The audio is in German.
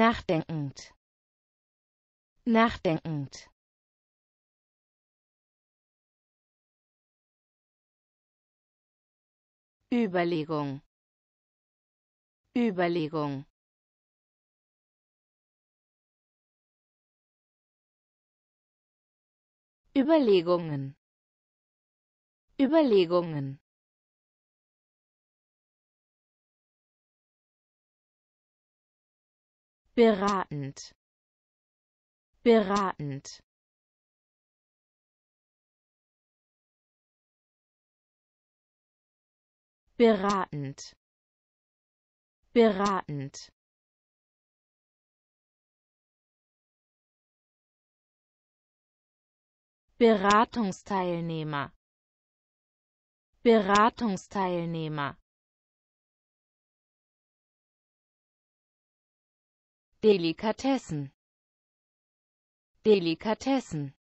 nachdenkend nachdenkend Überlegung Überlegung Überlegungen Überlegungen beratend beratend beratend beratend Beratungsteilnehmer Beratungsteilnehmer Delikatessen Delikatessen